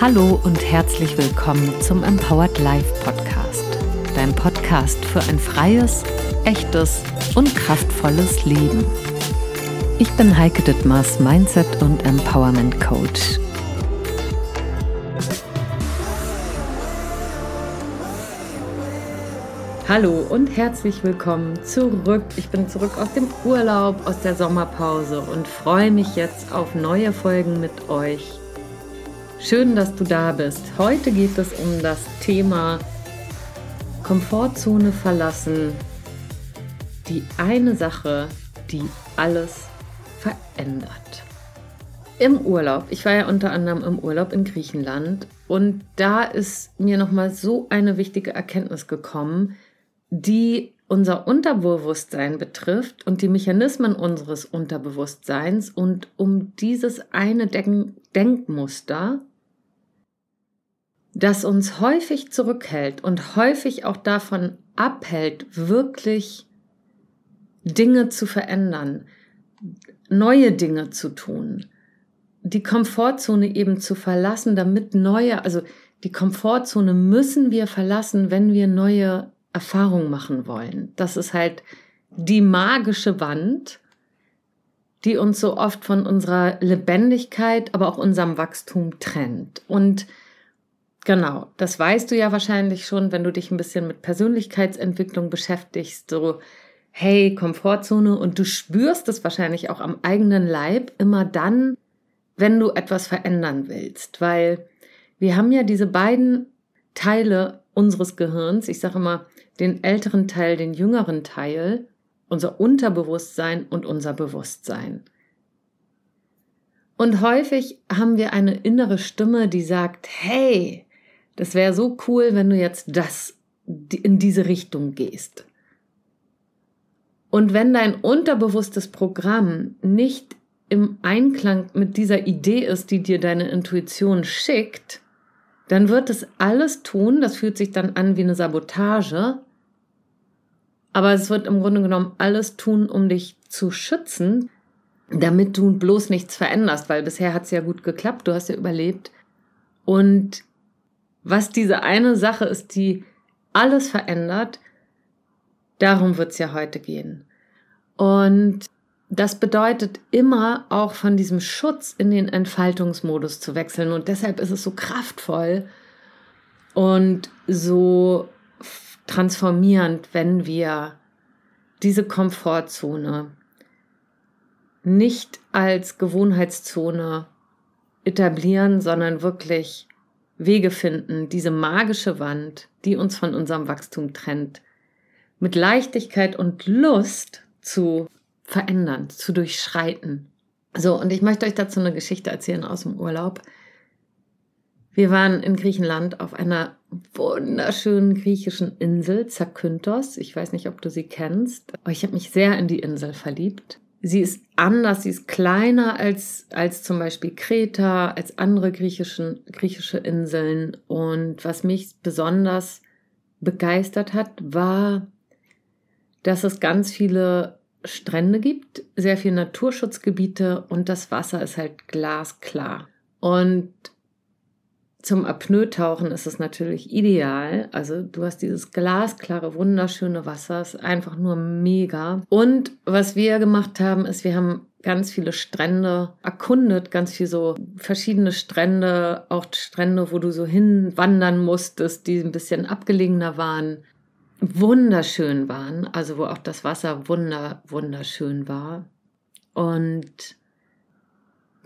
Hallo und herzlich willkommen zum Empowered Life Podcast, dein Podcast für ein freies, echtes und kraftvolles Leben. Ich bin Heike Dittmars, Mindset und Empowerment Coach. Hallo und herzlich willkommen zurück. Ich bin zurück aus dem Urlaub, aus der Sommerpause und freue mich jetzt auf neue Folgen mit euch Schön, dass du da bist. Heute geht es um das Thema Komfortzone verlassen. Die eine Sache, die alles verändert. Im Urlaub, ich war ja unter anderem im Urlaub in Griechenland und da ist mir nochmal so eine wichtige Erkenntnis gekommen, die unser Unterbewusstsein betrifft und die Mechanismen unseres Unterbewusstseins und um dieses eine Denk Denkmuster das uns häufig zurückhält und häufig auch davon abhält, wirklich Dinge zu verändern, neue Dinge zu tun, die Komfortzone eben zu verlassen, damit neue, also die Komfortzone müssen wir verlassen, wenn wir neue Erfahrungen machen wollen. Das ist halt die magische Wand, die uns so oft von unserer Lebendigkeit, aber auch unserem Wachstum trennt. Und Genau, das weißt du ja wahrscheinlich schon, wenn du dich ein bisschen mit Persönlichkeitsentwicklung beschäftigst, so hey, Komfortzone und du spürst es wahrscheinlich auch am eigenen Leib immer dann, wenn du etwas verändern willst, weil wir haben ja diese beiden Teile unseres Gehirns, ich sage immer den älteren Teil, den jüngeren Teil, unser Unterbewusstsein und unser Bewusstsein. Und häufig haben wir eine innere Stimme, die sagt, hey, das wäre so cool, wenn du jetzt das in diese Richtung gehst. Und wenn dein unterbewusstes Programm nicht im Einklang mit dieser Idee ist, die dir deine Intuition schickt, dann wird es alles tun, das fühlt sich dann an wie eine Sabotage, aber es wird im Grunde genommen alles tun, um dich zu schützen, damit du bloß nichts veränderst, weil bisher hat es ja gut geklappt, du hast ja überlebt. Und was diese eine Sache ist, die alles verändert, darum wird es ja heute gehen. Und das bedeutet immer auch von diesem Schutz in den Entfaltungsmodus zu wechseln. Und deshalb ist es so kraftvoll und so transformierend, wenn wir diese Komfortzone nicht als Gewohnheitszone etablieren, sondern wirklich Wege finden, diese magische Wand, die uns von unserem Wachstum trennt, mit Leichtigkeit und Lust zu verändern, zu durchschreiten. So, und ich möchte euch dazu eine Geschichte erzählen aus dem Urlaub. Wir waren in Griechenland auf einer wunderschönen griechischen Insel, Zakynthos. Ich weiß nicht, ob du sie kennst. Aber ich habe mich sehr in die Insel verliebt sie ist anders, sie ist kleiner als, als zum Beispiel Kreta, als andere griechischen, griechische Inseln. Und was mich besonders begeistert hat, war, dass es ganz viele Strände gibt, sehr viele Naturschutzgebiete und das Wasser ist halt glasklar. Und zum Apnoe-Tauchen ist es natürlich ideal. Also du hast dieses glasklare, wunderschöne Wasser, ist einfach nur mega. Und was wir gemacht haben, ist, wir haben ganz viele Strände erkundet, ganz viele so verschiedene Strände, auch Strände, wo du so hinwandern musstest, die ein bisschen abgelegener waren, wunderschön waren, also wo auch das Wasser wunder, wunderschön war. Und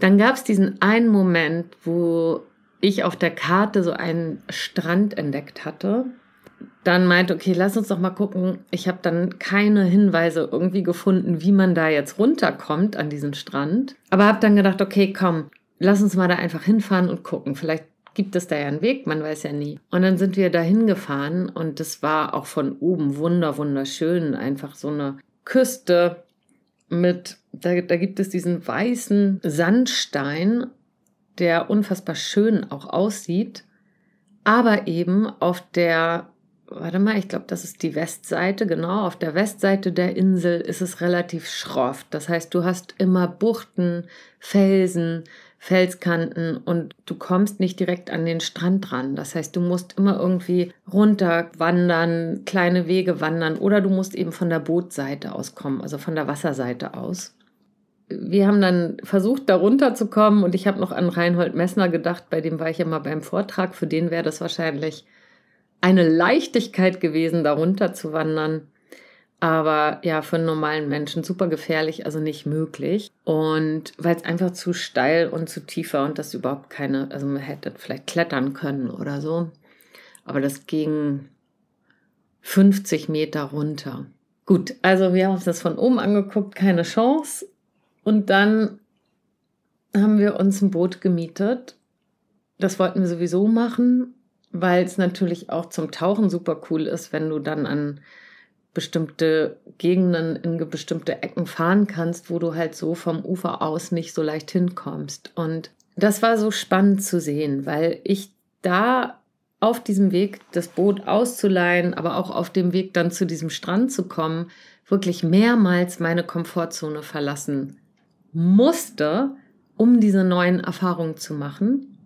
dann gab es diesen einen Moment, wo ich auf der Karte so einen Strand entdeckt hatte. Dann meinte, okay, lass uns doch mal gucken. Ich habe dann keine Hinweise irgendwie gefunden, wie man da jetzt runterkommt an diesen Strand. Aber habe dann gedacht, okay, komm, lass uns mal da einfach hinfahren und gucken. Vielleicht gibt es da ja einen Weg, man weiß ja nie. Und dann sind wir da hingefahren und es war auch von oben wunder, wunderschön. Einfach so eine Küste mit, da, da gibt es diesen weißen Sandstein der unfassbar schön auch aussieht, aber eben auf der, warte mal, ich glaube, das ist die Westseite, genau, auf der Westseite der Insel ist es relativ schroff. Das heißt, du hast immer Buchten, Felsen, Felskanten und du kommst nicht direkt an den Strand ran. Das heißt, du musst immer irgendwie runter wandern, kleine Wege wandern oder du musst eben von der Bootseite aus kommen, also von der Wasserseite aus wir haben dann versucht, da runterzukommen und ich habe noch an Reinhold Messner gedacht, bei dem war ich ja mal beim Vortrag, für den wäre das wahrscheinlich eine Leichtigkeit gewesen, da runterzuwandern. Aber ja, für einen normalen Menschen super gefährlich, also nicht möglich. Und weil es einfach zu steil und zu tief war und das überhaupt keine, also man hätte vielleicht klettern können oder so. Aber das ging 50 Meter runter. Gut, also wir haben uns das von oben angeguckt, keine Chance. Und dann haben wir uns ein Boot gemietet. Das wollten wir sowieso machen, weil es natürlich auch zum Tauchen super cool ist, wenn du dann an bestimmte Gegenden in bestimmte Ecken fahren kannst, wo du halt so vom Ufer aus nicht so leicht hinkommst. Und das war so spannend zu sehen, weil ich da auf diesem Weg das Boot auszuleihen, aber auch auf dem Weg dann zu diesem Strand zu kommen, wirklich mehrmals meine Komfortzone verlassen musste, um diese neuen Erfahrungen zu machen.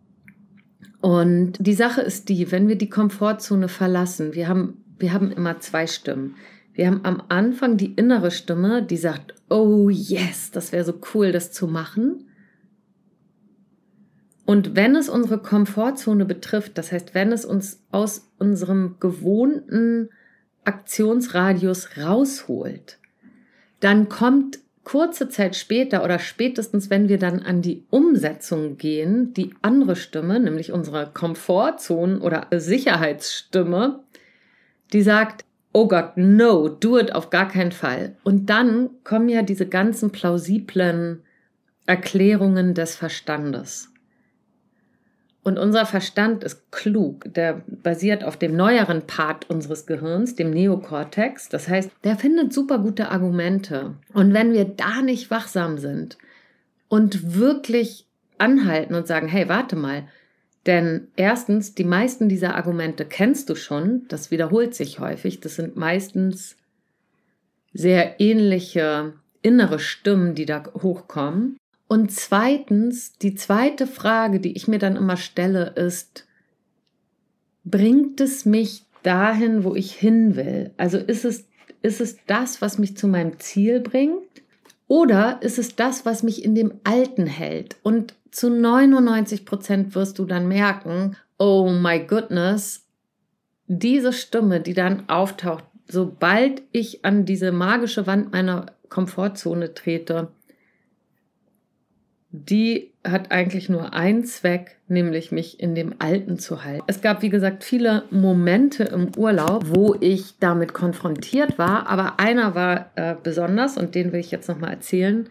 Und die Sache ist die, wenn wir die Komfortzone verlassen, wir haben, wir haben immer zwei Stimmen. Wir haben am Anfang die innere Stimme, die sagt, oh yes, das wäre so cool, das zu machen. Und wenn es unsere Komfortzone betrifft, das heißt, wenn es uns aus unserem gewohnten Aktionsradius rausholt, dann kommt kurze Zeit später oder spätestens, wenn wir dann an die Umsetzung gehen, die andere Stimme, nämlich unsere Komfortzone oder Sicherheitsstimme, die sagt, oh Gott, no, do it auf gar keinen Fall. Und dann kommen ja diese ganzen plausiblen Erklärungen des Verstandes. Und unser Verstand ist klug. Der basiert auf dem neueren Part unseres Gehirns, dem Neokortex. Das heißt, der findet super gute Argumente. Und wenn wir da nicht wachsam sind und wirklich anhalten und sagen, hey, warte mal, denn erstens, die meisten dieser Argumente kennst du schon, das wiederholt sich häufig, das sind meistens sehr ähnliche innere Stimmen, die da hochkommen. Und zweitens, die zweite Frage, die ich mir dann immer stelle, ist, bringt es mich dahin, wo ich hin will? Also ist es, ist es das, was mich zu meinem Ziel bringt? Oder ist es das, was mich in dem Alten hält? Und zu 99 Prozent wirst du dann merken, oh my goodness, diese Stimme, die dann auftaucht, sobald ich an diese magische Wand meiner Komfortzone trete, die hat eigentlich nur einen Zweck, nämlich mich in dem Alten zu halten. Es gab, wie gesagt, viele Momente im Urlaub, wo ich damit konfrontiert war, aber einer war äh, besonders und den will ich jetzt nochmal erzählen.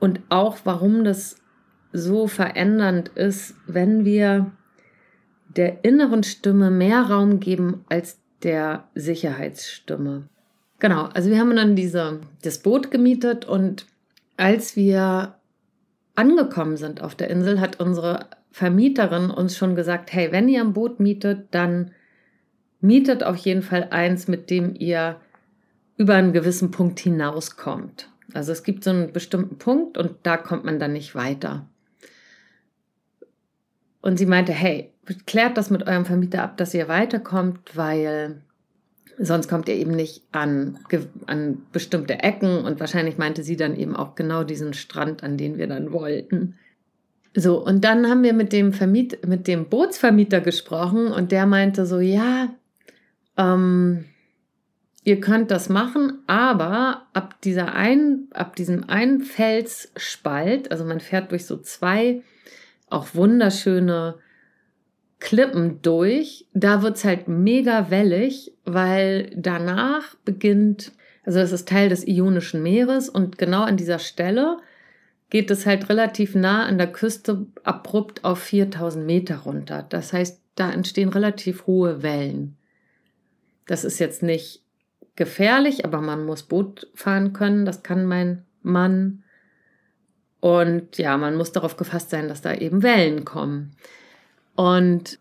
Und auch, warum das so verändernd ist, wenn wir der inneren Stimme mehr Raum geben als der Sicherheitsstimme. Genau, also wir haben dann diese, das Boot gemietet und als wir angekommen sind auf der Insel, hat unsere Vermieterin uns schon gesagt, hey, wenn ihr ein Boot mietet, dann mietet auf jeden Fall eins, mit dem ihr über einen gewissen Punkt hinauskommt. Also es gibt so einen bestimmten Punkt und da kommt man dann nicht weiter. Und sie meinte, hey, klärt das mit eurem Vermieter ab, dass ihr weiterkommt, weil sonst kommt ihr eben nicht an, an bestimmte Ecken und wahrscheinlich meinte sie dann eben auch genau diesen Strand, an den wir dann wollten. So, und dann haben wir mit dem, Vermiet mit dem Bootsvermieter gesprochen und der meinte so, ja, ähm, ihr könnt das machen, aber ab, dieser ein, ab diesem einen Felsspalt, also man fährt durch so zwei auch wunderschöne Klippen durch. Da wird es halt mega wellig, weil danach beginnt, also das ist Teil des Ionischen Meeres und genau an dieser Stelle geht es halt relativ nah an der Küste abrupt auf 4000 Meter runter. Das heißt, da entstehen relativ hohe Wellen. Das ist jetzt nicht gefährlich, aber man muss Boot fahren können. Das kann mein Mann. Und ja, man muss darauf gefasst sein, dass da eben Wellen kommen. Und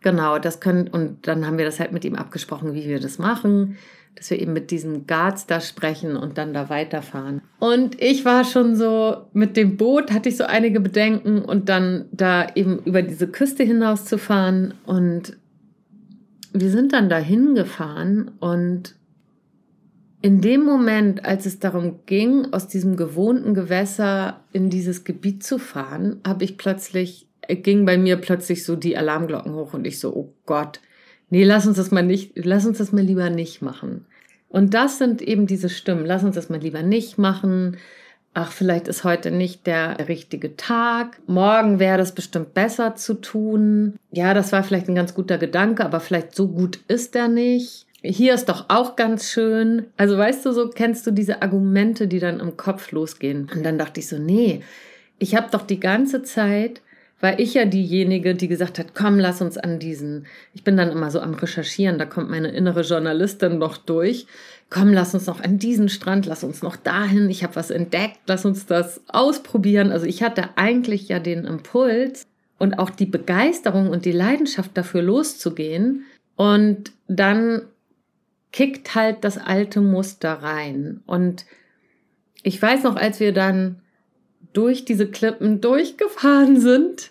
genau, das können, und dann haben wir das halt mit ihm abgesprochen, wie wir das machen, dass wir eben mit diesem Guards da sprechen und dann da weiterfahren. Und ich war schon so, mit dem Boot hatte ich so einige Bedenken und dann da eben über diese Küste hinaus zu fahren und wir sind dann da hingefahren und in dem Moment, als es darum ging, aus diesem gewohnten Gewässer in dieses Gebiet zu fahren, habe ich plötzlich ging bei mir plötzlich so die Alarmglocken hoch und ich so, oh Gott, nee, lass uns das mal nicht, lass uns das mal lieber nicht machen. Und das sind eben diese Stimmen, lass uns das mal lieber nicht machen. Ach, vielleicht ist heute nicht der richtige Tag. Morgen wäre das bestimmt besser zu tun. Ja, das war vielleicht ein ganz guter Gedanke, aber vielleicht so gut ist er nicht. Hier ist doch auch ganz schön. Also weißt du, so kennst du diese Argumente, die dann im Kopf losgehen. Und dann dachte ich so, nee, ich habe doch die ganze Zeit war ich ja diejenige, die gesagt hat, komm, lass uns an diesen, ich bin dann immer so am Recherchieren, da kommt meine innere Journalistin noch durch, komm, lass uns noch an diesen Strand, lass uns noch dahin, ich habe was entdeckt, lass uns das ausprobieren. Also ich hatte eigentlich ja den Impuls und auch die Begeisterung und die Leidenschaft dafür loszugehen. Und dann kickt halt das alte Muster rein. Und ich weiß noch, als wir dann durch diese Klippen durchgefahren sind,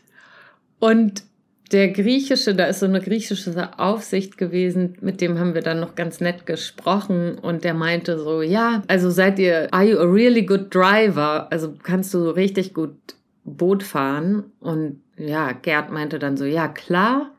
und der griechische, da ist so eine griechische Aufsicht gewesen, mit dem haben wir dann noch ganz nett gesprochen und der meinte so, ja, also seid ihr, are you a really good driver? Also kannst du richtig gut Boot fahren? Und ja, Gerd meinte dann so, ja, klar.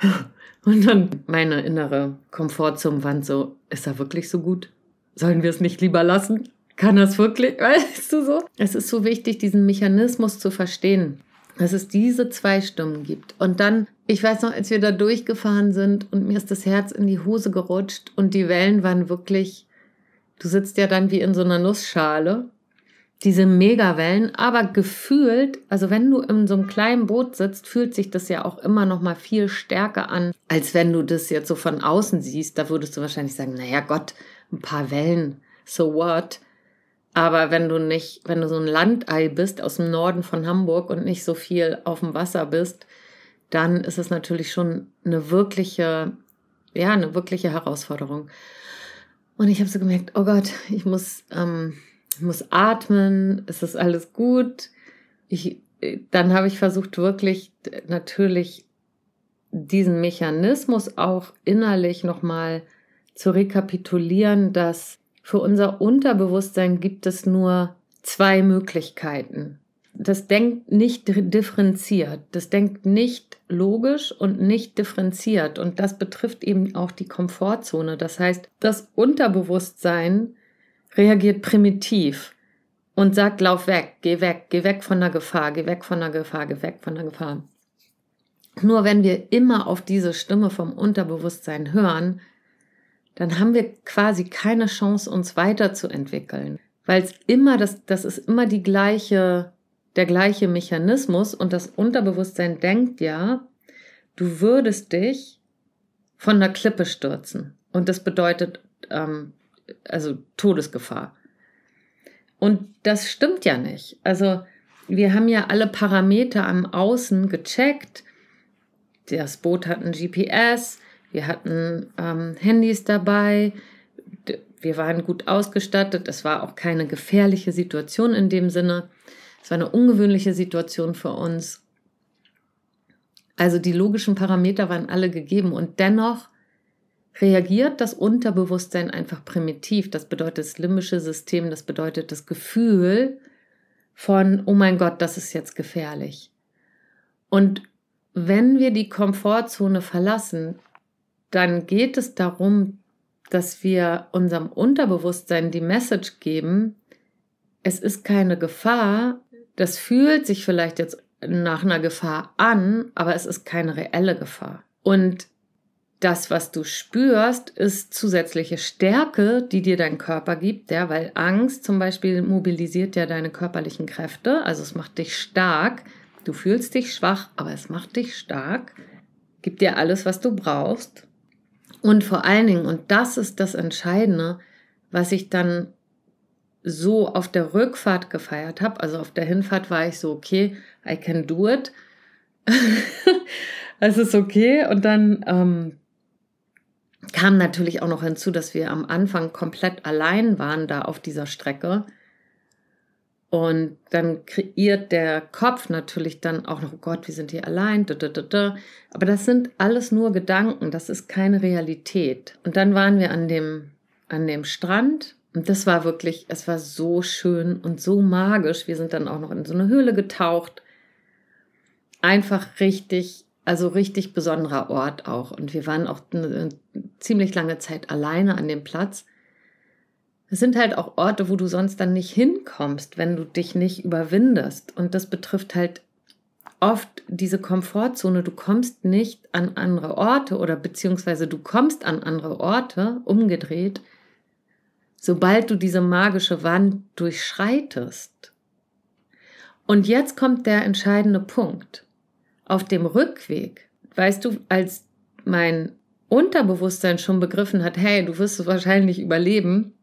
Und dann meine innere Komfortzone so, ist er wirklich so gut? Sollen wir es nicht lieber lassen? Kann das wirklich? Weißt du so? Es ist so wichtig, diesen Mechanismus zu verstehen dass es diese zwei Stimmen gibt. Und dann, ich weiß noch, als wir da durchgefahren sind und mir ist das Herz in die Hose gerutscht und die Wellen waren wirklich, du sitzt ja dann wie in so einer Nussschale, diese Megawellen, aber gefühlt, also wenn du in so einem kleinen Boot sitzt, fühlt sich das ja auch immer noch mal viel stärker an, als wenn du das jetzt so von außen siehst. Da würdest du wahrscheinlich sagen, naja Gott, ein paar Wellen, so what? Aber wenn du nicht, wenn du so ein Landei bist aus dem Norden von Hamburg und nicht so viel auf dem Wasser bist, dann ist es natürlich schon eine wirkliche, ja, eine wirkliche Herausforderung. Und ich habe so gemerkt, oh Gott, ich muss, ähm, ich muss atmen, es ist alles gut. Ich, äh, dann habe ich versucht, wirklich natürlich diesen Mechanismus auch innerlich nochmal zu rekapitulieren, dass für unser Unterbewusstsein gibt es nur zwei Möglichkeiten. Das denkt nicht differenziert. Das denkt nicht logisch und nicht differenziert. Und das betrifft eben auch die Komfortzone. Das heißt, das Unterbewusstsein reagiert primitiv und sagt, lauf weg, geh weg, geh weg von der Gefahr, geh weg von der Gefahr, geh weg von der Gefahr. Nur wenn wir immer auf diese Stimme vom Unterbewusstsein hören, dann haben wir quasi keine Chance, uns weiterzuentwickeln. Weil es immer, das, das ist immer die gleiche, der gleiche Mechanismus und das Unterbewusstsein denkt ja, du würdest dich von der Klippe stürzen. Und das bedeutet, ähm, also Todesgefahr. Und das stimmt ja nicht. Also wir haben ja alle Parameter am Außen gecheckt. Das Boot hat ein GPS, wir hatten ähm, Handys dabei. Wir waren gut ausgestattet. Es war auch keine gefährliche Situation in dem Sinne. Es war eine ungewöhnliche Situation für uns. Also die logischen Parameter waren alle gegeben und dennoch reagiert das Unterbewusstsein einfach primitiv. Das bedeutet das limbische System, das bedeutet das Gefühl von, oh mein Gott, das ist jetzt gefährlich. Und wenn wir die Komfortzone verlassen, dann geht es darum, dass wir unserem Unterbewusstsein die Message geben, es ist keine Gefahr, das fühlt sich vielleicht jetzt nach einer Gefahr an, aber es ist keine reelle Gefahr. Und das, was du spürst, ist zusätzliche Stärke, die dir dein Körper gibt, ja, weil Angst zum Beispiel mobilisiert ja deine körperlichen Kräfte, also es macht dich stark. Du fühlst dich schwach, aber es macht dich stark, gibt dir alles, was du brauchst. Und vor allen Dingen, und das ist das Entscheidende, was ich dann so auf der Rückfahrt gefeiert habe. Also auf der Hinfahrt war ich so, okay, I can do it. es ist okay. Und dann ähm, kam natürlich auch noch hinzu, dass wir am Anfang komplett allein waren da auf dieser Strecke. Und dann kreiert der Kopf natürlich dann auch noch, oh Gott, wir sind hier allein. Aber das sind alles nur Gedanken, das ist keine Realität. Und dann waren wir an dem, an dem Strand und das war wirklich, es war so schön und so magisch. Wir sind dann auch noch in so eine Höhle getaucht. Einfach richtig, also richtig besonderer Ort auch. Und wir waren auch eine, eine ziemlich lange Zeit alleine an dem Platz. Es sind halt auch Orte, wo du sonst dann nicht hinkommst, wenn du dich nicht überwindest. Und das betrifft halt oft diese Komfortzone. Du kommst nicht an andere Orte oder beziehungsweise du kommst an andere Orte, umgedreht, sobald du diese magische Wand durchschreitest. Und jetzt kommt der entscheidende Punkt. Auf dem Rückweg, weißt du, als mein Unterbewusstsein schon begriffen hat, hey, du wirst es wahrscheinlich überleben,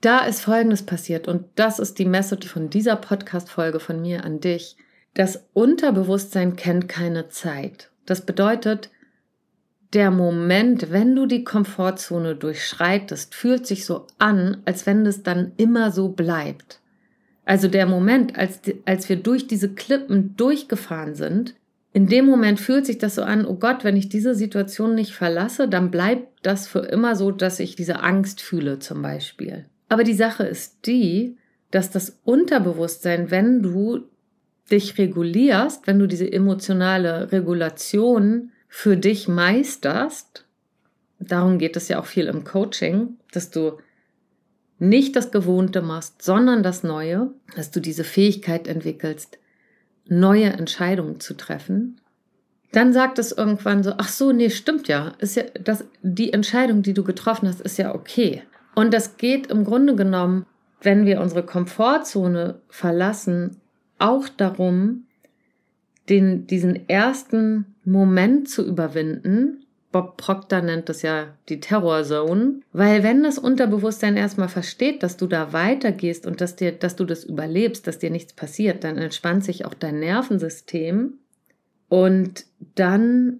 da ist Folgendes passiert und das ist die Message von dieser Podcast-Folge von mir an dich. Das Unterbewusstsein kennt keine Zeit. Das bedeutet, der Moment, wenn du die Komfortzone durchschreitest, fühlt sich so an, als wenn es dann immer so bleibt. Also der Moment, als, als wir durch diese Klippen durchgefahren sind, in dem Moment fühlt sich das so an, oh Gott, wenn ich diese Situation nicht verlasse, dann bleibt das für immer so, dass ich diese Angst fühle zum Beispiel. Aber die Sache ist die, dass das Unterbewusstsein, wenn du dich regulierst, wenn du diese emotionale Regulation für dich meisterst, darum geht es ja auch viel im Coaching, dass du nicht das Gewohnte machst, sondern das Neue, dass du diese Fähigkeit entwickelst, neue Entscheidungen zu treffen, dann sagt es irgendwann so, ach so, nee, stimmt ja, ist ja das, die Entscheidung, die du getroffen hast, ist ja okay. Und das geht im Grunde genommen, wenn wir unsere Komfortzone verlassen, auch darum, den, diesen ersten Moment zu überwinden. Bob Proctor nennt das ja die Terrorzone, weil wenn das Unterbewusstsein erstmal versteht, dass du da weitergehst und dass dir, dass du das überlebst, dass dir nichts passiert, dann entspannt sich auch dein Nervensystem und dann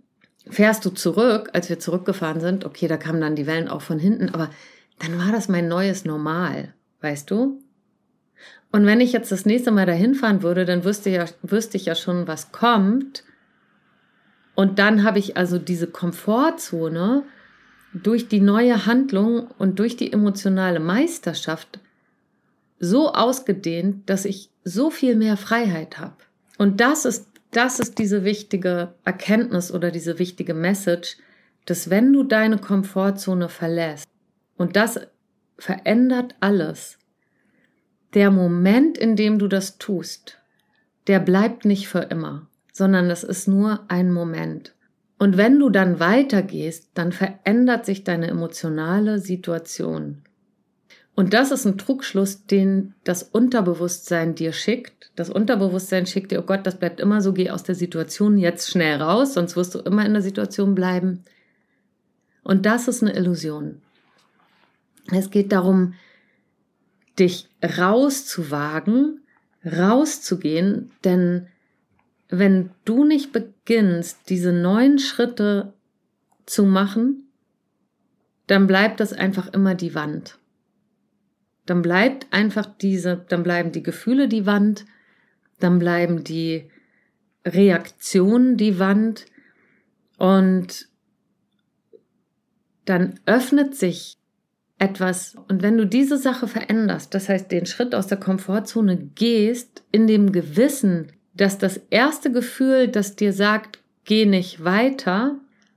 fährst du zurück, als wir zurückgefahren sind. Okay, da kamen dann die Wellen auch von hinten, aber dann war das mein neues Normal, weißt du? Und wenn ich jetzt das nächste Mal dahin fahren würde, dann wüsste, ja, wüsste ich ja schon, was kommt. Und dann habe ich also diese Komfortzone durch die neue Handlung und durch die emotionale Meisterschaft so ausgedehnt, dass ich so viel mehr Freiheit habe. Und das ist, das ist diese wichtige Erkenntnis oder diese wichtige Message, dass wenn du deine Komfortzone verlässt, und das verändert alles. Der Moment, in dem du das tust, der bleibt nicht für immer, sondern das ist nur ein Moment. Und wenn du dann weitergehst, dann verändert sich deine emotionale Situation. Und das ist ein Trugschluss, den das Unterbewusstsein dir schickt. Das Unterbewusstsein schickt dir, oh Gott, das bleibt immer so, geh aus der Situation jetzt schnell raus, sonst wirst du immer in der Situation bleiben. Und das ist eine Illusion. Es geht darum, dich rauszuwagen, rauszugehen, denn wenn du nicht beginnst, diese neuen Schritte zu machen, dann bleibt das einfach immer die Wand. Dann bleibt einfach diese, dann bleiben die Gefühle die Wand, dann bleiben die Reaktionen die Wand und dann öffnet sich etwas. Und wenn du diese Sache veränderst, das heißt den Schritt aus der Komfortzone gehst, in dem Gewissen, dass das erste Gefühl, das dir sagt, geh nicht weiter,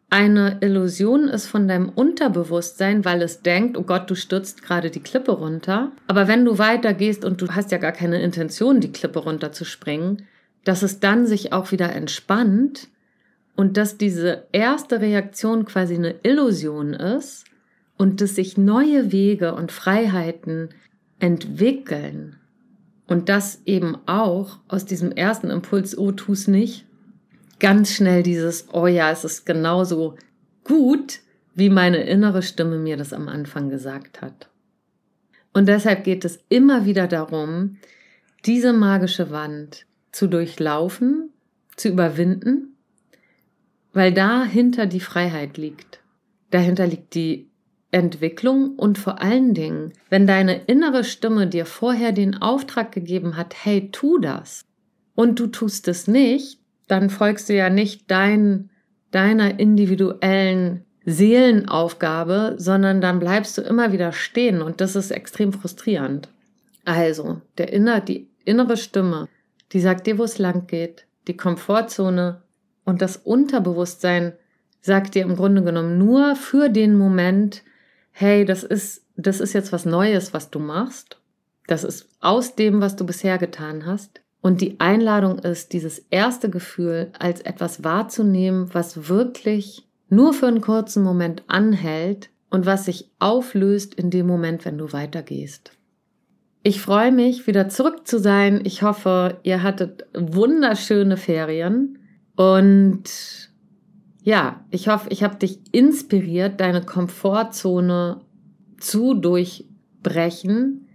eine Illusion ist von deinem Unterbewusstsein, weil es denkt, oh Gott, du stürzt gerade die Klippe runter. Aber wenn du weitergehst und du hast ja gar keine Intention, die Klippe runterzuspringen, dass es dann sich auch wieder entspannt und dass diese erste Reaktion quasi eine Illusion ist und dass sich neue Wege und Freiheiten entwickeln und das eben auch aus diesem ersten Impuls, oh, tu's nicht, ganz schnell dieses, oh ja, es ist genauso gut, wie meine innere Stimme mir das am Anfang gesagt hat. Und deshalb geht es immer wieder darum, diese magische Wand zu durchlaufen, zu überwinden, weil dahinter die Freiheit liegt. Dahinter liegt die Entwicklung und vor allen Dingen, wenn deine innere Stimme dir vorher den Auftrag gegeben hat, hey, tu das und du tust es nicht, dann folgst du ja nicht dein, deiner individuellen Seelenaufgabe, sondern dann bleibst du immer wieder stehen und das ist extrem frustrierend. Also, der inner, die innere Stimme, die sagt dir, wo es lang geht, die Komfortzone und das Unterbewusstsein sagt dir im Grunde genommen nur für den Moment, hey, das ist, das ist jetzt was Neues, was du machst. Das ist aus dem, was du bisher getan hast. Und die Einladung ist, dieses erste Gefühl als etwas wahrzunehmen, was wirklich nur für einen kurzen Moment anhält und was sich auflöst in dem Moment, wenn du weitergehst. Ich freue mich, wieder zurück zu sein. Ich hoffe, ihr hattet wunderschöne Ferien und ja, ich hoffe, ich habe dich inspiriert, deine Komfortzone zu durchbrechen,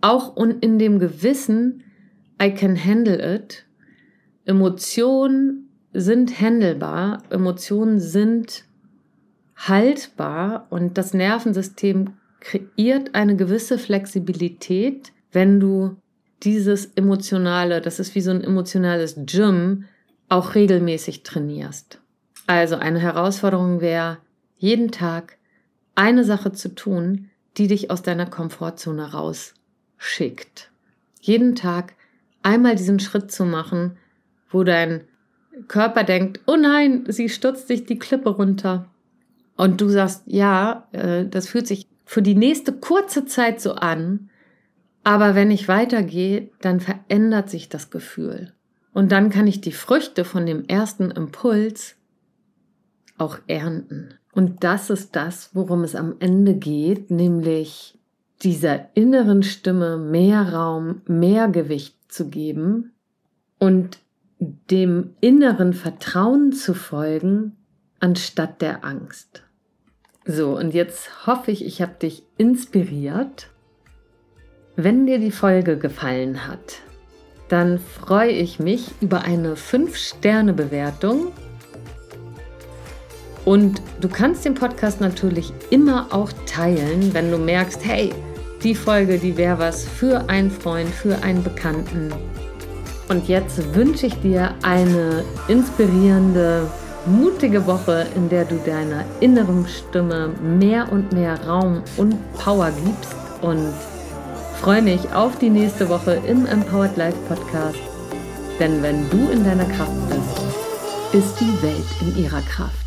auch und in dem Gewissen, I can handle it. Emotionen sind handelbar, Emotionen sind haltbar und das Nervensystem kreiert eine gewisse Flexibilität, wenn du dieses emotionale, das ist wie so ein emotionales Gym, auch regelmäßig trainierst. Also eine Herausforderung wäre, jeden Tag eine Sache zu tun, die dich aus deiner Komfortzone rausschickt. Jeden Tag einmal diesen Schritt zu machen, wo dein Körper denkt, oh nein, sie stürzt sich die Klippe runter. Und du sagst, ja, äh, das fühlt sich für die nächste kurze Zeit so an, aber wenn ich weitergehe, dann verändert sich das Gefühl. Und dann kann ich die Früchte von dem ersten Impuls auch ernten. Und das ist das, worum es am Ende geht, nämlich dieser inneren Stimme mehr Raum, mehr Gewicht zu geben und dem inneren Vertrauen zu folgen, anstatt der Angst. So, und jetzt hoffe ich, ich habe dich inspiriert. Wenn dir die Folge gefallen hat, dann freue ich mich über eine 5-Sterne-Bewertung und du kannst den Podcast natürlich immer auch teilen, wenn du merkst, hey, die Folge, die wäre was für einen Freund, für einen Bekannten. Und jetzt wünsche ich dir eine inspirierende, mutige Woche, in der du deiner inneren Stimme mehr und mehr Raum und Power gibst. Und freue mich auf die nächste Woche im Empowered Life Podcast. Denn wenn du in deiner Kraft bist, ist die Welt in ihrer Kraft.